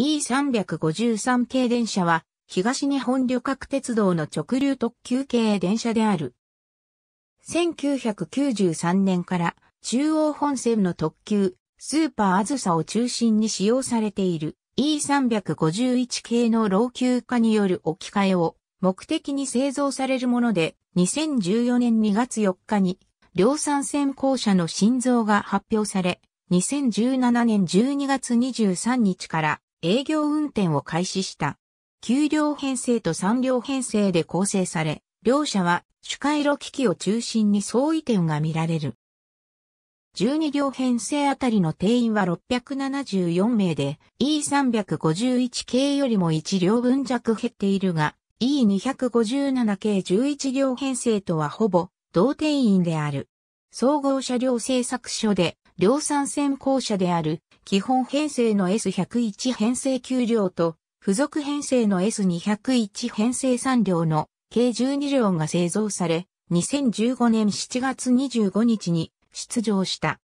E353 系電車は東日本旅客鉄道の直流特急系電車である。1993年から中央本線の特急スーパーあずさを中心に使用されている E351 系の老朽化による置き換えを目的に製造されるもので2014年2月4日に量産線校舎の新造が発表され2017年12月23日から営業運転を開始した。9両編成と3両編成で構成され、両社は主回路機器を中心に相違点が見られる。12両編成あたりの定員は674名で E351 系よりも1両分弱減っているが E257 系11両編成とはほぼ同定員である。総合車両製作所で量産専攻車である基本編成の S101 編成9両と、付属編成の S201 編成3両の計12両が製造され、2015年7月25日に出場した。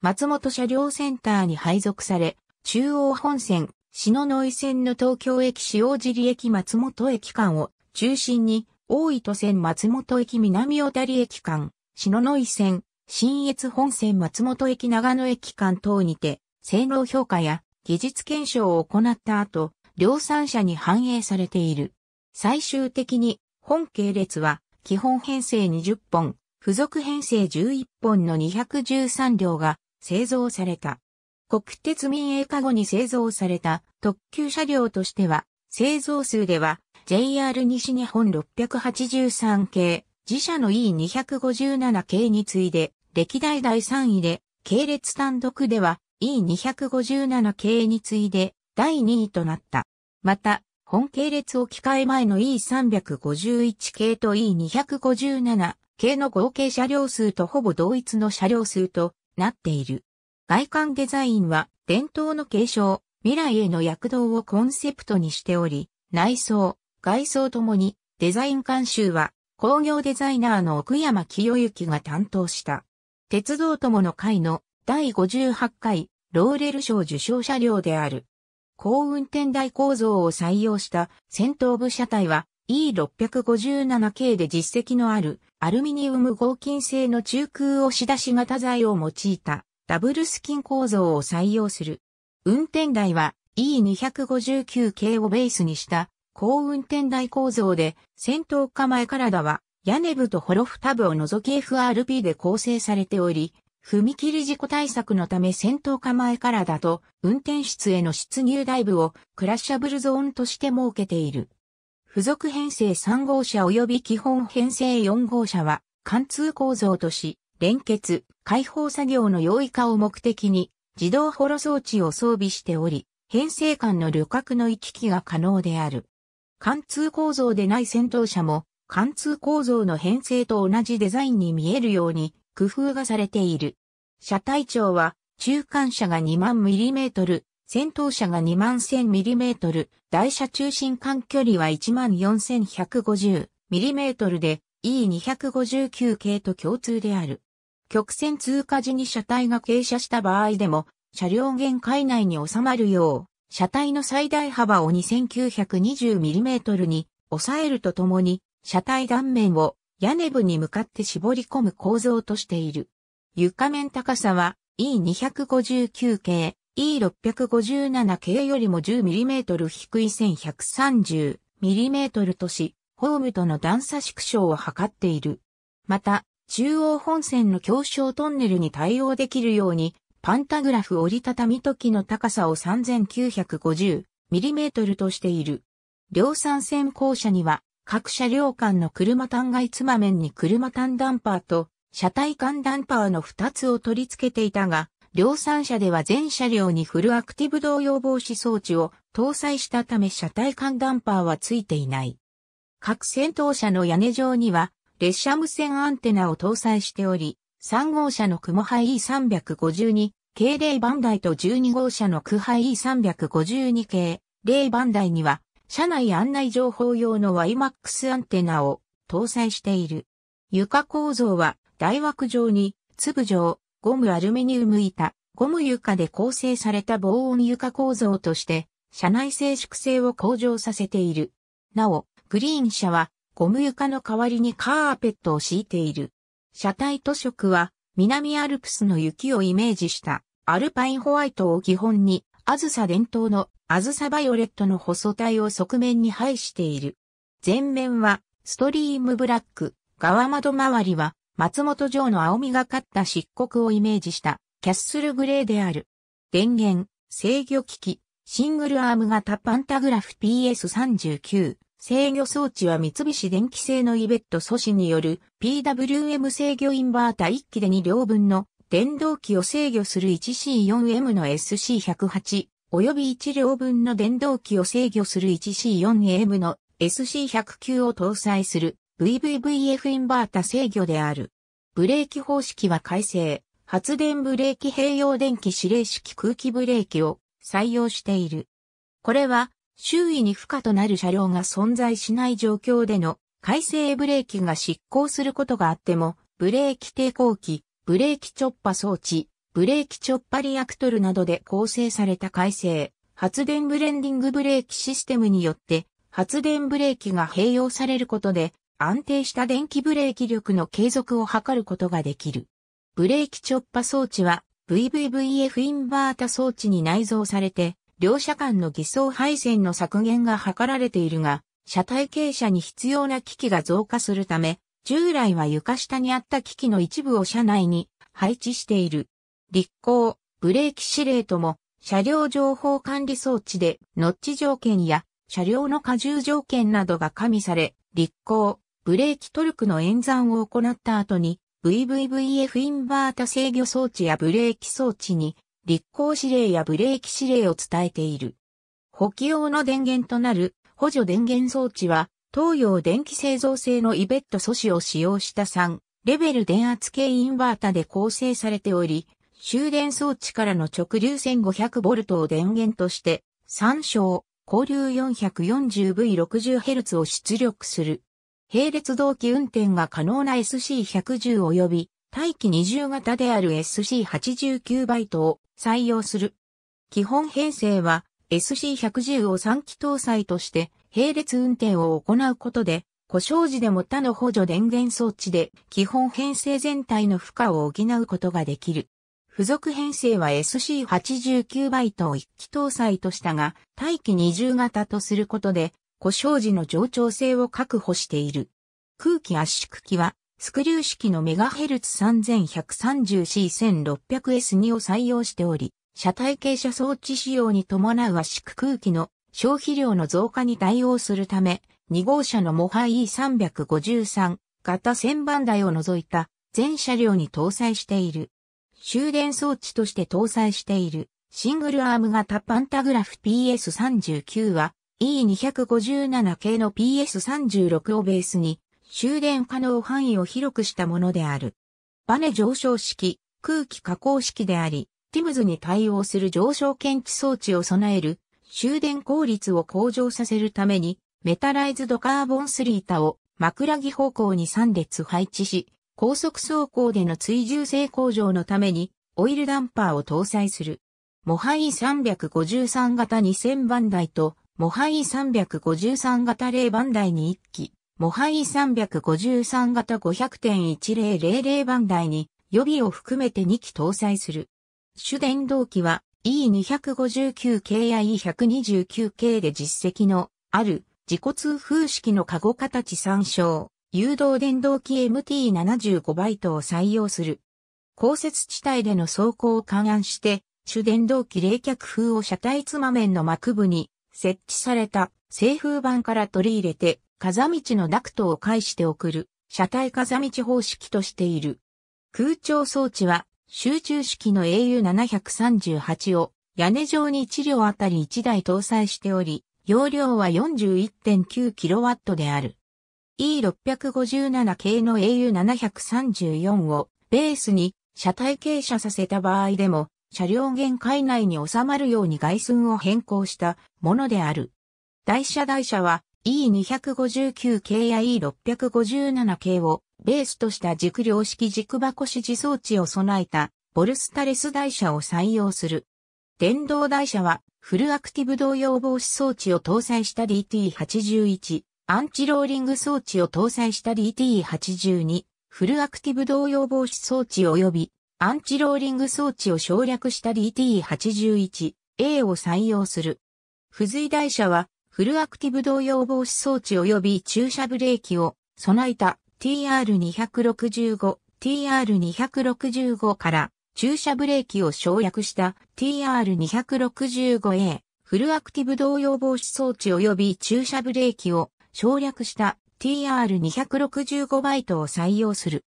松本車両センターに配属され、中央本線、篠ノ井線の東京駅塩尻駅松本駅間を中心に、大糸線松本駅南小谷駅間、篠ノ井線、新越本線松本駅長野駅間等にて、性能評価や技術検証を行った後、量産車に反映されている。最終的に本系列は基本編成20本、付属編成11本の213両が製造された。国鉄民営化後に製造された特急車両としては、製造数では JR 西日本683系、自社の E257 系に次いで歴代第3位で、系列単独では E257 系に次いで第2位となった。また、本系列置き換え前の E351 系と E257 系の合計車両数とほぼ同一の車両数となっている。外観デザインは伝統の継承、未来への躍動をコンセプトにしており、内装、外装ともにデザイン監修は工業デザイナーの奥山清之が担当した。鉄道友の会の第58回ローレル賞受賞車両である。高運転台構造を採用した戦闘部車体は E657 系で実績のあるアルミニウム合金製の中空押し出し型材を用いたダブルスキン構造を採用する。運転台は E259 系をベースにした高運転台構造で戦闘構え体は屋根部とホロフタ部を除き FRP で構成されており、踏切事故対策のため先頭構えからだと、運転室への出入イブをクラッシャブルゾーンとして設けている。付属編成3号車及び基本編成4号車は、貫通構造とし、連結、開放作業の容易化を目的に、自動ホロ装置を装備しており、編成間の旅客の行き来が可能である。貫通構造でない先頭車も、貫通構造の編成と同じデザインに見えるように工夫がされている。車体長は中間車が2万 mm、先頭車が2万 1000mm、台車中心間距離は1万 4150mm で E259 系と共通である。曲線通過時に車体が傾斜した場合でも、車両限界内に収まるよう、車体の最大幅を 2920mm に抑えるとともに、車体断面を屋根部に向かって絞り込む構造としている。床面高さは E259 系、E657 系よりも 10mm 低い 1130mm とし、ホームとの段差縮小を図っている。また、中央本線の強小トンネルに対応できるように、パンタグラフ折りたたみ時の高さを 3950mm としている。量産線校舎には各車両間の車単外つま面に車単ダンパーと車体間ダンパーの2つを取り付けていたが、量産車では全車両にフルアクティブ動揺防止装置を搭載したため車体間ダンパーは付いていない。各戦闘車の屋根上には列車無線アンテナを搭載しており、3号車のクモハイ E352 系0番台と12号車のクハイ E352 系0番台には車内案内情報用の YMAX アンテナを搭載している。床構造は大枠状に粒状、ゴムアルミニウム板、ゴム床で構成された防音床構造として車内静粛性を向上させている。なお、グリーン車はゴム床の代わりにカーペットを敷いている。車体塗色は南アルプスの雪をイメージしたアルパインホワイトを基本にアズサ伝統のアズサバイオレットの細体を側面に配している。前面はストリームブラック、側窓周りは松本城の青みがかった漆黒をイメージしたキャッスルグレーである。電源、制御機器、シングルアーム型パンタグラフ PS39。制御装置は三菱電機製のイベット素子による PWM 制御インバータ1機で2両分の電動機を制御する 1C4M の SC108 及び1両分の電動機を制御する 1C4M の SC109 を搭載する VVVF インバータ制御である。ブレーキ方式は改正、発電ブレーキ併用電気指令式空気ブレーキを採用している。これは周囲に負荷となる車両が存在しない状況での改正ブレーキが執行することがあっても、ブレーキ抵抗器、ブレーキチョッパ装置、ブレーキチョッパリアクトルなどで構成された改正、発電ブレンディングブレーキシステムによって、発電ブレーキが併用されることで、安定した電気ブレーキ力の継続を図ることができる。ブレーキチョッパ装置は VVVF インバータ装置に内蔵されて、両車間の偽装配線の削減が図られているが、車体傾斜に必要な機器が増加するため、従来は床下にあった機器の一部を車内に配置している。立行、ブレーキ指令とも、車両情報管理装置で、ノッチ条件や車両の荷重条件などが加味され、立行、ブレーキトルクの演算を行った後に、VVVF インバータ制御装置やブレーキ装置に、立行指令やブレーキ指令を伝えている。補給用の電源となる補助電源装置は、東洋電気製造製のイベット素子を使用した3レベル電圧計インバータで構成されており、終電装置からの直流 1500V を電源として参照、交流 440V60Hz を出力する。並列同期運転が可能な SC110 及び、大気20型である SC89 バイトを採用する。基本編成は SC110 を3機搭載として並列運転を行うことで、故障時でも他の補助電源装置で基本編成全体の負荷を補うことができる。付属編成は SC89 バイトを1機搭載としたが、待機二重型とすることで、故障時の冗長性を確保している。空気圧縮機は、スクリュー式のメガヘルツ 3130C1600S2 を採用しており、車体傾斜装置仕様に伴う圧縮空気の消費量の増加に対応するため、2号車のモハイ E353 型1000番台を除いた全車両に搭載している。終電装置として搭載しているシングルアーム型パンタグラフ PS39 は E257 系の PS36 をベースに終電可能範囲を広くしたものである。バネ上昇式、空気加工式であり、ティムズに対応する上昇検知装置を備える終電効率を向上させるために、メタライズドカーボンスリータを枕木方向に3列配置し、高速走行での追従性向上のために、オイルダンパーを搭載する。モハイ353型2000番台と、モハイ353型0番台に1機、モハイ353型500.1000番台に予備を含めて2機搭載する。主電動機は E259 系や E129 系で実績のある自己通風式のカゴ形参照、誘導電動機 MT75 バイトを採用する。降雪地帯での走行を勘案して、主電動機冷却風を車体妻面の幕部に設置された製風板から取り入れて、風道のダクトを介して送る、車体風道方式としている。空調装置は集中式の AU738 を屋根上に1両あたり1台搭載しており、容量は 41.9kW である。E657 系の AU734 をベースに車体傾斜させた場合でも車両限界内に収まるように外寸を変更したものである。台車台車は E259 系や E657 系をベースとした軸量式軸箱支持装置を備えた、ボルスタレス台車を採用する。電動台車は、フルアクティブ動揺防止装置を搭載した DT81、アンチローリング装置を搭載した DT82、フルアクティブ動揺防止装置及び、アンチローリング装置を省略した DT81、A を採用する。付随台車は、フルアクティブ動揺防止装置及び駐車ブレーキを備えた TR265、TR265 から駐車ブレーキを省略した TR265A、フルアクティブ動揺防止装置及び駐車ブレーキを省略した TR265 バイトを採用する。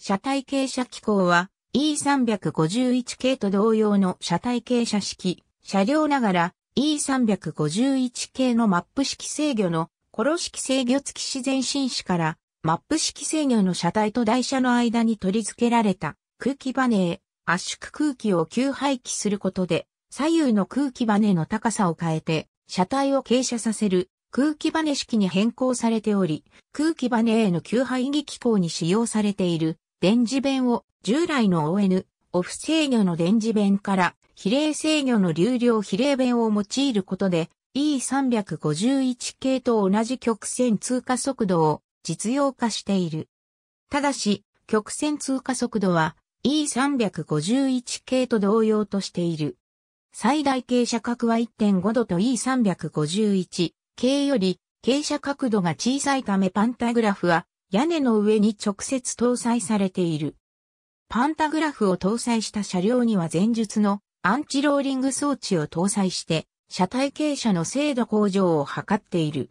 車体傾斜機構は E351 系と同様の車体傾斜式、車両ながら E351 系のマップ式制御のコロ式制御付き自然紳士からマップ式制御の車体と台車の間に取り付けられた空気バネへ圧縮空気を急排気することで左右の空気バネの高さを変えて車体を傾斜させる空気バネ式に変更されており、空気バネへの急排気機構に使用されている電磁弁を従来の ON、オフ制御の電磁弁から比例制御の流量比例弁を用いることで E351 系と同じ曲線通過速度を実用化している。ただし、曲線通過速度は E351 系と同様としている。最大傾斜角は1.5度と E351 系より傾斜角度が小さいためパンタグラフは屋根の上に直接搭載されている。パンタグラフを搭載した車両には前述のアンチローリング装置を搭載して車体傾斜の精度向上を図っている。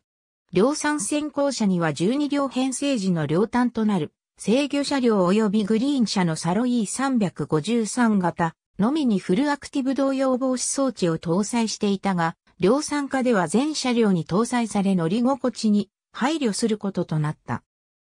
量産先行車には12両編成時の両端となる、制御車両及びグリーン車のサロイー353型のみにフルアクティブ動揺防止装置を搭載していたが、量産化では全車両に搭載され乗り心地に配慮することとなった。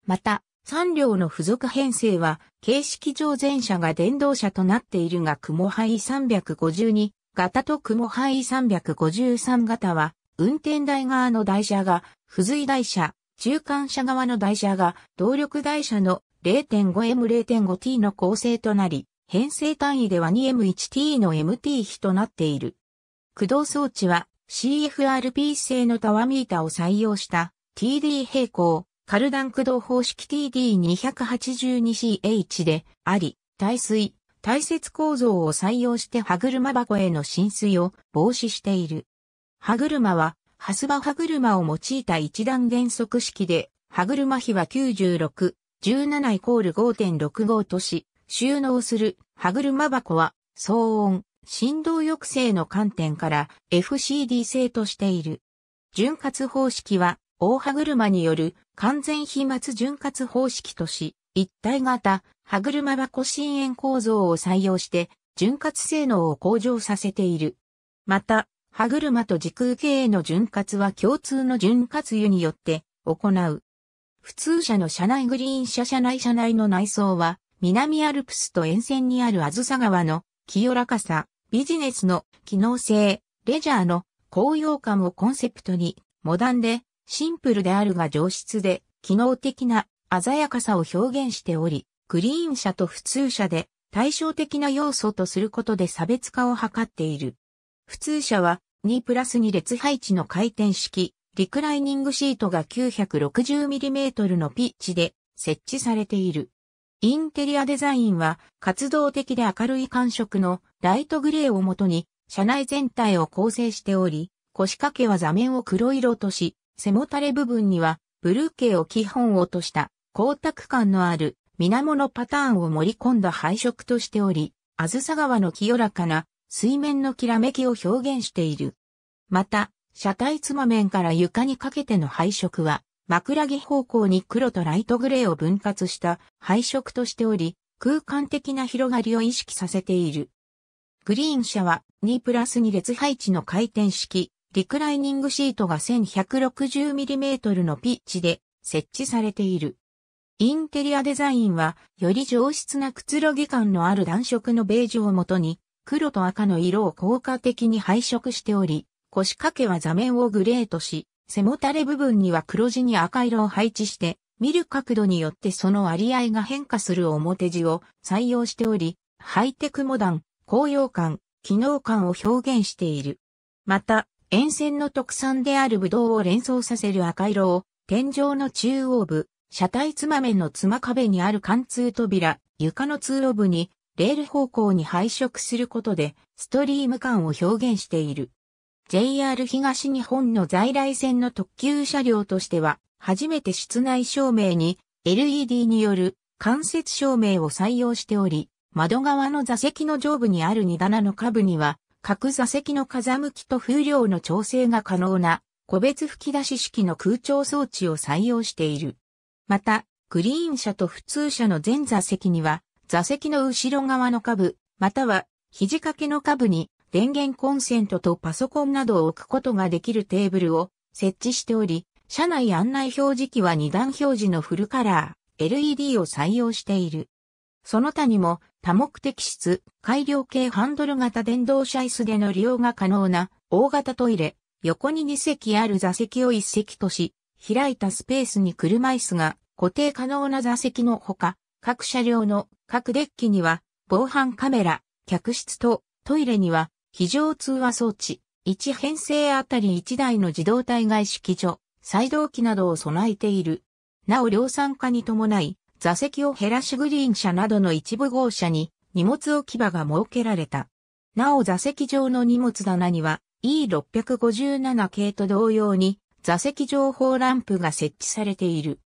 また、3両の付属編成は、形式上全車が電動車となっているが、雲灰352型と雲灰353型は、運転台側の台車が付随台車、中間車側の台車が動力台車の 0.5M0.5T の構成となり、編成単位では 2M1T の MT 比となっている。駆動装置は CFRP 製のタワーミータを採用した TD 平行、カルダン駆動方式 TD282CH であり、耐水、耐雪構造を採用して歯車箱への浸水を防止している。歯車はハスバ歯車を用いた一段減速式で、歯車比は96、17イコール5.65とし、収納する歯車箱は騒音、振動抑制の観点から FCD 製としている。潤滑方式は大歯車による完全飛沫潤滑方式とし、一体型歯車箱深円構造を採用して潤滑性能を向上させている。また、歯車と時空系の潤滑は共通の潤滑油によって行う。普通車の車内グリーン車車内車内の内装は、南アルプスと沿線にあるあずさ川の清らかさ、ビジネスの機能性、レジャーの高揚感をコンセプトに、モダンでシンプルであるが上質で、機能的な鮮やかさを表現しており、グリーン車と普通車で対照的な要素とすることで差別化を図っている。普通車は2プラス2列配置の回転式、リクライニングシートが 960mm のピッチで設置されている。インテリアデザインは活動的で明るい感触のライトグレーをもとに車内全体を構成しており、腰掛けは座面を黒色とし、背もたれ部分にはブルー系を基本落とした光沢感のある水面のパターンを盛り込んだ配色としており、あずさ川の清らかな水面のきらめきを表現している。また、車体つま面から床にかけての配色は、枕木方向に黒とライトグレーを分割した配色としており、空間的な広がりを意識させている。グリーン車は2プラス2列配置の回転式、リクライニングシートが 1160mm のピッチで設置されている。インテリアデザインは、より上質なくつろぎ感のある暖色のベージュをもとに、黒と赤の色を効果的に配色しており、腰掛けは座面をグレーとし、背もたれ部分には黒地に赤色を配置して、見る角度によってその割合が変化する表地を採用しており、ハイテクモダン、高揚感、機能感を表現している。また、沿線の特産であるブドウを連想させる赤色を、天井の中央部、車体つまめのつま壁にある貫通扉、床の通路部にレール方向に配色することでストリーム感を表現している。JR 東日本の在来線の特急車両としては、初めて室内照明に LED による間接照明を採用しており、窓側の座席の上部にある荷棚の下部には、各座席の風向きと風量の調整が可能な個別吹き出し式の空調装置を採用している。また、グリーン車と普通車の全座席には座席の後ろ側の下部、または肘掛けの下部に電源コンセントとパソコンなどを置くことができるテーブルを設置しており、車内案内表示器は2段表示のフルカラー、LED を採用している。その他にも多目的室、改良系ハンドル型電動車椅子での利用が可能な大型トイレ、横に2席ある座席を1席とし、開いたスペースに車椅子が固定可能な座席のほか、各車両の各デッキには防犯カメラ、客室とトイレには非常通話装置、1編成あたり1台の自動体外式所、再動機などを備えている。なお量産化に伴い、座席を減らしグリーン車などの一部号車に荷物置き場が設けられた。なお座席上の荷物棚には E657 系と同様に座席情報ランプが設置されている。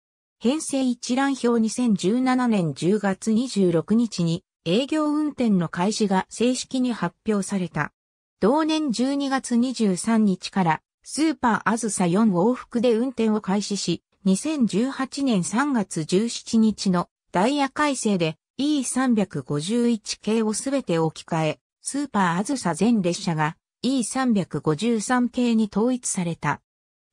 編成一覧表2017年10月26日に営業運転の開始が正式に発表された。同年12月23日からスーパーアズサ4往復で運転を開始し、2018年3月17日のダイヤ改正で E351 系をすべて置き換え、スーパーアズサ全列車が E353 系に統一された。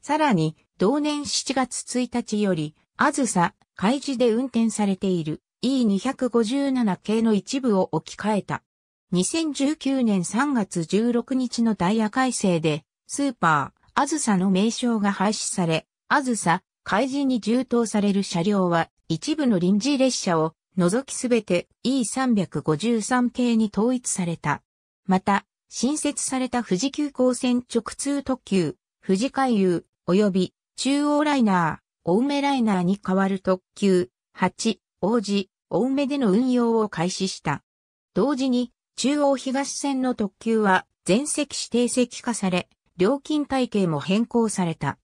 さらに、同年7月1日より、あずさ、開示で運転されている E257 系の一部を置き換えた。2019年3月16日のダイヤ改正で、スーパー、あずさの名称が廃止され、あずさ、開示に充当される車両は、一部の臨時列車を除きすべて E353 系に統一された。また、新設された富士急行線直通特急、富士海遊、及び中央ライナー、青梅ライナーに代わる特急、8、王子、青梅での運用を開始した。同時に、中央東線の特急は全席指定席化され、料金体系も変更された。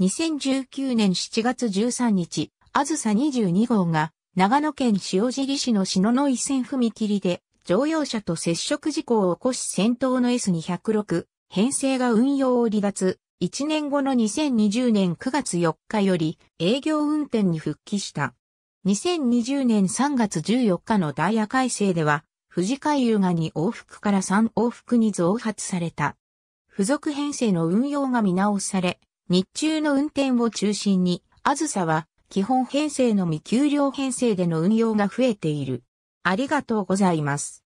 2019年7月13日、あずさ22号が、長野県塩尻市の篠ノ井線踏切で、乗用車と接触事故を起こし先頭の S206、編成が運用を離脱、1年後の2020年9月4日より営業運転に復帰した。2020年3月14日のダイヤ改正では、富士海遊がに往復から3往復に増発された。付属編成の運用が見直され、日中の運転を中心に、あずさは基本編成のみ給料編成での運用が増えている。ありがとうございます。